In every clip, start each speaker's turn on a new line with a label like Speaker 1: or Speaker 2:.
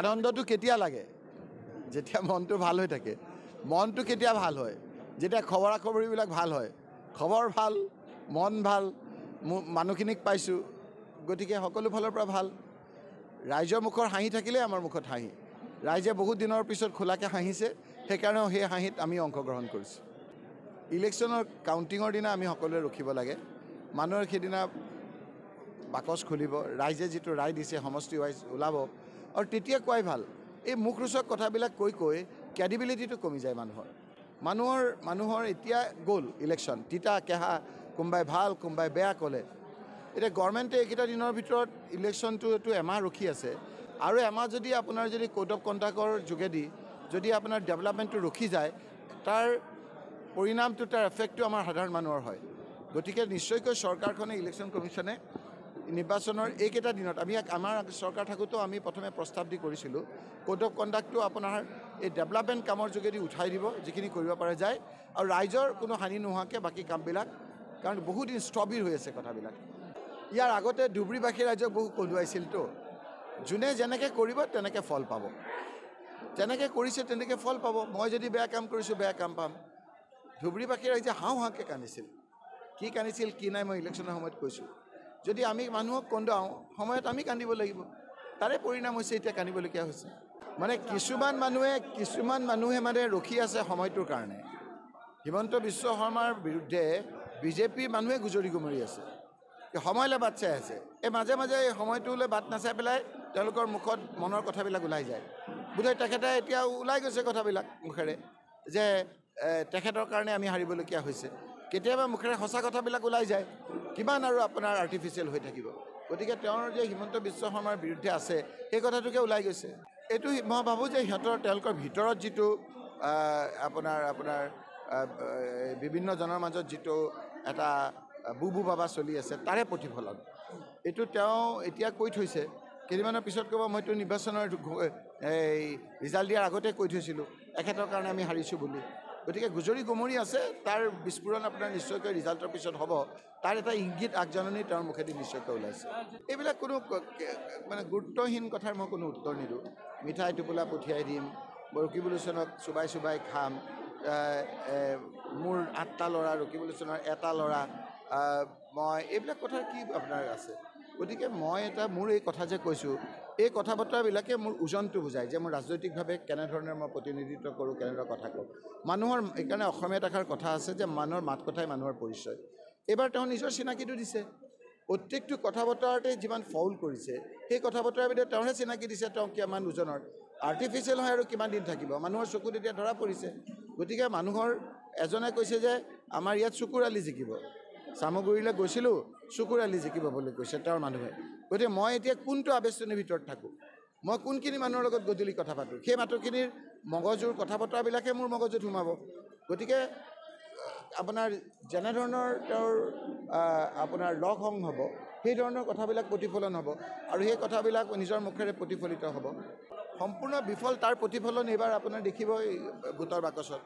Speaker 1: আনন্দটো কেতিয়া লাগে যেতিয়া মনটো ভাল হৈ থাকে মনটো কেতিয়া ভাল হয় যেতিয়া খবৰা খবৰীবিলাক ভাল হয় খবৰ ভাল মন ভাল মানুহখিনিক পাইছোঁ গতিকে সকলো ফালৰ পৰা ভাল ৰাইজৰ মুখৰ হাঁহি থাকিলেই আমাৰ মুখত হাঁহি ৰাইজে বহুত দিনৰ পিছত খোলাকৈ হাঁহিছে সেইকাৰণেও সেই হাঁহিত আমি অংশগ্ৰহণ কৰিছোঁ ইলেকশ্যনৰ কাউণ্টিঙৰ দিনা আমি সকলোৱে ৰখিব লাগে মানুহৰ সেইদিনা বাকচ খুলিব ৰাইজে যিটো ৰায় দিছে সমষ্টি ৱাইজ ওলাব আৰু তেতিয়া কোৱাই ভাল এই মুখ ৰোচক কথাবিলাক কৈ কৈ ক্ৰেডিবিলিটিটো কমি যায় মানুহৰ মানুহৰ মানুহৰ এতিয়া গ'ল ইলেকশ্যন তিতা কেহা কোনোবাই ভাল কোনোবাই বেয়া ক'লে এতিয়া গভৰ্ণমেণ্টে এইকেইটা দিনৰ ভিতৰত ইলেকশ্যনটোতো এমাহ ৰখি আছে আৰু এমাহ যদি আপোনাৰ যদি ক'ড অফ কণ্টাক্টৰ যোগেদি যদি আপোনাৰ ডেভেলপমেণ্টটো ৰখি যায় তাৰ পৰিণামটো তাৰ এফেক্টটো আমাৰ সাধাৰণ মানুহৰ হয় গতিকে নিশ্চয়কৈ চৰকাৰখনে ইলেকশ্যন কমিশ্যনে নিৰ্বাচনৰ এইকেইটা দিনত আমি আমাৰ চৰকাৰ থাকোঁতেও আমি প্ৰথমে প্ৰস্তাৱ দি কৰিছিলোঁ ক'ড অফ কণ্ডাক্টটো আপোনাৰ এই ডেভেলপমেণ্ট কামৰ যোগেদি উঠাই দিব যিখিনি কৰিব পৰা যায় আৰু ৰাইজৰ কোনো হানি নোহোৱাকৈ বাকী কামবিলাক কাৰণ বহুদিন স্থবিৰ হৈ আছে কথাবিলাক ইয়াৰ আগতে ধুবুৰীবাসী ৰাইজক বহু কন্দুৱাইছিলতো যোনে যেনেকৈ কৰিব তেনেকৈ ফল পাব যেনেকৈ কৰিছে তেনেকৈ ফল পাব মই যদি বেয়া কাম কৰিছোঁ বেয়া কাম পাম ধুবুৰীবাসী ৰাইজে হাওঁ হাওঁকৈ কান্দিছিল কি কান্দিছিল কি নাই মই ইলেকশ্যনৰ সময়ত কৈছোঁ যদি আমি মানুহক কন্দুৱাওঁ সময়ত আমি কান্দিব লাগিব তাৰে পৰিণাম হৈছে এতিয়া কান্দিবলগীয়া হৈছে মানে কিছুমান মানুহে কিছুমান মানুহে মানে ৰখি আছে সময়টোৰ কাৰণে হিমন্ত বিশ্ব শৰ্মাৰ বিৰুদ্ধে বিজেপিৰ মানুহে গুজৰি গুমৰি আছে সময়লৈ বাট চাই আছে এই মাজে মাজে এই সময়টোলৈ বাট নাচাই পেলাই তেওঁলোকৰ মুখত মনৰ কথাবিলাক ওলাই যায় বোধহয় তেখেতে এতিয়া ওলাই গৈছে কথাবিলাক মুখেৰে যে তেখেতৰ কাৰণে আমি হাৰিবলগীয়া হৈছে কেতিয়াবা মুখেৰে সঁচা কথাবিলাক ওলাই যায় কিমান আৰু আপোনাৰ আৰ্টিফিচিয়েল হৈ থাকিব গতিকে তেওঁৰ যে হিমন্ত বিশ্ব শৰ্মাৰ বিৰুদ্ধে আছে সেই কথাটোকে ওলাই গৈছে এইটো মই ভাবোঁ যে সিহঁতৰ তেওঁলোকৰ ভিতৰত যিটো আপোনাৰ আপোনাৰ বিভিন্নজনৰ মাজত যিটো এটা বুবু বাবা চলি আছে তাৰে প্ৰতিফলন এইটো তেওঁ এতিয়া কৈ থৈছে কেইদিনমানৰ পিছত ক'ব মইতো নিৰ্বাচনৰ এই ৰিজাল্ট দিয়াৰ আগতে কৈ থৈছিলোঁ এখেতৰ কাৰণে আমি হাৰিছোঁ বুলি গতিকে গুজৰি গুমৰি আছে তাৰ বিস্ফোৰণ আপোনাৰ নিশ্চয়কৈ ৰিজাল্টৰ পিছত হ'ব তাৰ এটা ইংগিত আগজাননী তেওঁৰ মুখেদি নিশ্চয়কৈ ওলাইছে এইবিলাক কোনো মানে গুৰুত্বহীন কথাৰ মই কোনো উত্তৰ নিদিওঁ মিঠাই টোপোলা পঠিয়াই দিম ৰকিবুল হুচেনক চুবাই চুবাই খাম মোৰ আঠটা ল'ৰা ৰকিবুল হুচেনৰ এটা ল'ৰা মই এইবিলাক কথাৰ কি আপোনাৰ আছে গতিকে মই এটা মোৰ এই কথা যে কৈছোঁ এই কথা বতৰাবিলাকে মোৰ ওজনটো বুজায় যে মই ৰাজনৈতিকভাৱে কেনেধৰণে মই প্ৰতিনিধিত্ব কৰোঁ কেনেদৰে কথা কওঁ মানুহৰ এইকাৰণে অসমীয়াত আশাৰ কথা আছে যে মানুহৰ মাত কথাই মানুহৰ পৰিচয় এইবাৰ তেওঁ নিজৰ চিনাকিটো দিছে প্ৰত্যেকটো কথা বতৰাতে যিমান ফল কৰিছে সেই কথা বতৰাবিলাক তেওঁহে চিনাকি দিছে তেওঁ কিমান ওজনৰ আৰ্টিফিচিয়েল হয় আৰু কিমান দিন থাকিব মানুহৰ চকুত এতিয়া ধৰা পৰিছে গতিকে মানুহৰ এজনে কৈছে যে আমাৰ ইয়াত চকুৰালি জিকিব চামগুৰিলৈ গৈছিলোঁ চকুৰ আলি জিকিব বুলি কৈছে তেওঁৰ মানুহে গতিকে মই এতিয়া কোনটো আৱেষ্টনীৰ ভিতৰত থাকোঁ মই কোনখিনি মানুহৰ লগত গধূলি কথা পাতোঁ সেই মানুহখিনিৰ মগজুৰ কথা বতৰাবিলাকহে মোৰ মগজুত সোমাব গতিকে আপোনাৰ যেনেধৰণৰ তেওঁৰ আপোনাৰ লগ সং হ'ব সেই ধৰণৰ কথাবিলাক প্ৰতিফলন হ'ব আৰু সেই কথাবিলাক নিজৰ মুখেৰে প্ৰতিফলিত হ'ব সম্পূৰ্ণ বিফল তাৰ প্ৰতিফলন এইবাৰ আপোনাৰ দেখিবই গোটৰ বাকচত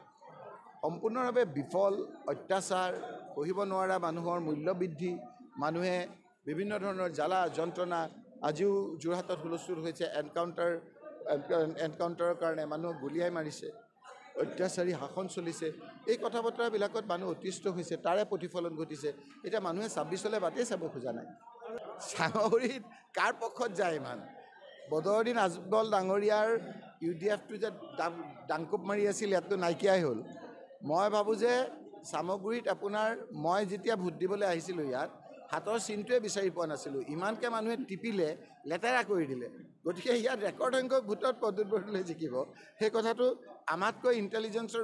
Speaker 1: সম্পূৰ্ণভাৱে বিফল অত্যাচাৰ পঢ়িব নোৱাৰা মানুহৰ মূল্যবৃদ্ধি মানুহে বিভিন্ন ধৰণৰ জ্বালা যন্ত্ৰণা আজিও যোৰহাটত হুলস্থুল হৈছে এনকাউণ্টাৰ এনকাউণ্টাৰৰ কাৰণে মানুহক গুলিয়াই মাৰিছে অত্যাচাৰী শাসন চলিছে এই কথা বতৰাবিলাকত মানুহ অতিষ্ঠ হৈছে তাৰে প্ৰতিফলন ঘটিছে এতিয়া মানুহে ছাব্বিছলৈ বাটেই চাব খোজা নাই চাঙৰিত কাৰ পক্ষত যায় ইমান বদৰদিন আজবল ডাঙৰীয়াৰ ইউ ডি এফটো যে ডাংকুপ মাৰি আছিল ইয়াততো নাইকিয়াই হ'ল মই ভাবোঁ যে চামগুৰিত আপোনাৰ মই যেতিয়া ভোট দিবলৈ আহিছিলোঁ ইয়াত হাতৰ চিনটোৱে বিচাৰি পোৱা নাছিলোঁ ইমানকৈ মানুহে টিপিলে লেতেৰা কৰি দিলে গতিকে ইয়াত ৰেকৰ্ড সংখ্যক ভোটত প্ৰদ্যুৎ বৰদলৈ জিকিব সেই কথাটো আমাতকৈ ইণ্টেলিজেঞ্চৰ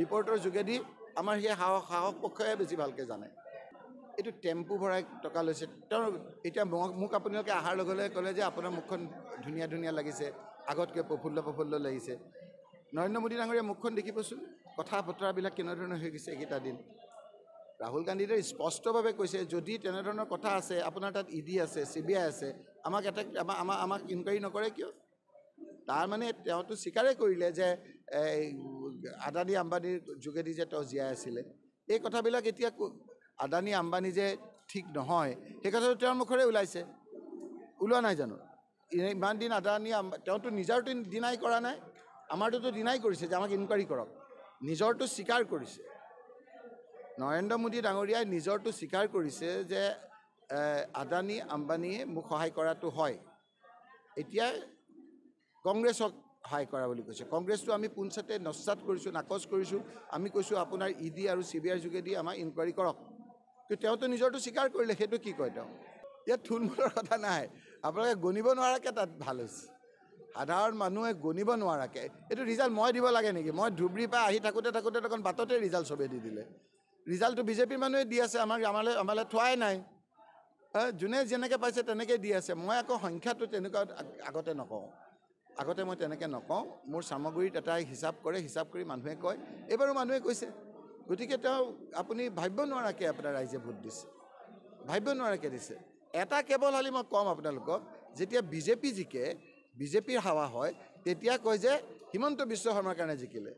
Speaker 1: ৰিপৰ্টৰ যোগেদি আমাৰ সেই সাহস সাহস পক্ষই বেছি ভালকৈ জানে এইটো টেম্পু ভৰাই টকা লৈছে তেওঁ এতিয়া মোক মোক আপোনালোকে অহাৰ লগে লগে ক'লে যে আপোনাৰ মুখখন ধুনীয়া ধুনীয়া লাগিছে আগতকৈ প্ৰফুল্ল প্ৰফুল্ল লাগিছে নৰেন্দ্ৰ মোদী ডাঙৰীয়া মুখখন দেখিবচোন কথা বতৰাবিলাক কেনেধৰণৰ হৈ গৈছে এইকেইটা দিন ৰাহুল গান্ধীদেৱে স্পষ্টভাৱে কৈছে যদি তেনেধৰণৰ কথা আছে আপোনাৰ তাত ই ডি আছে চি বি আই আছে আমাক এটেক আমাক আমাক আমাক ইনকুৱাৰী নকৰে কিয় তাৰমানে তেওঁতো স্বীকাৰে কৰিলে যে আদানী আম্বানীৰ যোগেদি যে তেওঁ জীয়াই আছিলে এই কথাবিলাক এতিয়া আদানী আম্বানী যে ঠিক নহয় সেই কথাটো তেওঁৰ মুখৰে ওলাইছে ওলোৱা নাই জানো ইমান দিন আদানী তেওঁতো নিজাৰতো ডিনাই কৰা নাই আমাৰটোতো ডিনাই কৰিছে যে আমাক ইনকুৱাৰী কৰক নিজৰটো স্বীকাৰ কৰিছে নৰেন্দ্ৰ মোদী ডাঙৰীয়াই নিজৰটো স্বীকাৰ কৰিছে যে আদানী আম্বানীয়ে মোক সহায় কৰাটো হয় এতিয়া কংগ্ৰেছক সহায় কৰা বুলি কৈছে কংগ্ৰেছটো আমি পোনচাতে নস্বাত কৰিছোঁ নাকচ কৰিছোঁ আমি কৈছোঁ আপোনাৰ ই ডি আৰু চি বি আইৰ যোগেদি আমাক ইনকুৱাৰী কৰক কিন্তু তেওঁতো নিজৰটো স্বীকাৰ কৰিলে সেইটো কি কয় তেওঁ ইয়াত থুলমূলৰ কথা নাই আপোনালোকে গণিব নোৱাৰাকৈ তাত ভাল হৈছে সাধাৰণ মানুহে গণিব নোৱাৰাকৈ এইটো ৰিজাল্ট মই দিব লাগে নেকি মই ধুবুৰী পৰা আহি থাকোঁতে থাকোঁতে দেখোন বাটতে ৰিজাল্ট চবেই দি দিলে ৰিজাল্টটো বিজেপিৰ মানুহে দি আছে আমাক আমালৈ আমালৈ থোৱাই নাই যোনে যেনেকৈ পাইছে তেনেকৈ দি আছে মই আকৌ সংখ্যাটো তেনেকুৱা আগতে নকওঁ আগতে মই তেনেকৈ নকওঁ মোৰ চামগুৰিত এটাই হিচাপ কৰে হিচাপ কৰি মানুহে কয় এইবাৰো মানুহে কৈছে গতিকে তেওঁ আপুনি ভাবিব নোৱাৰাকৈ আপোনাৰ ৰাইজে ভোট দিছে ভাবিব নোৱাৰাকৈ দিছে এটা কেৱল হ'লে মই ক'ম আপোনালোকক যেতিয়া বিজেপি জিকে বিজেপিৰ সেৱা হয় তেতিয়া কয় যে হিমন্ত বিশ্ব শৰ্মাৰ কাৰণে জিকিলে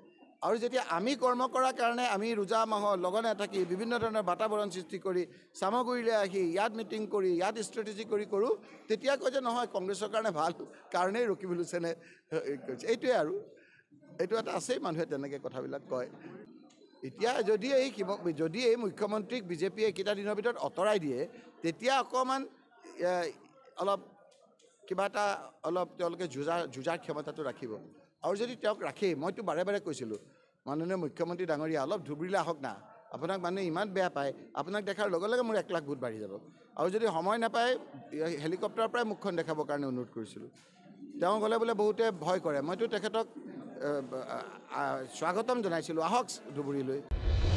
Speaker 1: আৰু যেতিয়া আমি কৰ্ম কৰাৰ কাৰণে আমি ৰোজা মাহৰ লগনে থাকি বিভিন্ন ধৰণৰ বাতাৱৰণ সৃষ্টি কৰি চামগুৰিলৈ আহি ইয়াত মিটিং কৰি ইয়াত ষ্ট্ৰেটেজি কৰি কৰোঁ তেতিয়া কয় যে নহয় কংগ্ৰেছৰ কাৰণে ভাল কাৰণেই ৰখি বুলিছেনে কৈছে এইটোৱে আৰু এইটো এটা আছেই মানুহে তেনেকৈ কথাবিলাক কয় এতিয়া যদি এই শিৱ যদি এই মুখ্যমন্ত্ৰীক বিজেপিয়ে এইকেইটা দিনৰ ভিতৰত আঁতৰাই দিয়ে তেতিয়া অকণমান অলপ কিবা এটা অলপ তেওঁলোকে যুঁজা যুঁজাৰ ক্ষমতাটো ৰাখিব আৰু যদি তেওঁক ৰাখেই মইতো বাৰে বাৰে কৈছিলোঁ মাননীয় মুখ্যমন্ত্ৰী ডাঙৰীয়া অলপ ধুবুৰীলৈ আহক না আপোনাক মানে ইমান বেয়া পায় আপোনাক দেখাৰ লগে লগে মোৰ এক লাখ ভোট বাঢ়ি যাব আৰু যদি সময় নাপায় হেলিকপ্টাৰৰ পৰাই মুখখন দেখাবৰ কাৰণে অনুৰোধ কৰিছিলোঁ তেওঁ গ'লে বোলে বহুতে ভয় কৰে মইতো তেখেতক স্বাগতম জনাইছিলোঁ আহক ধুবুৰীলৈ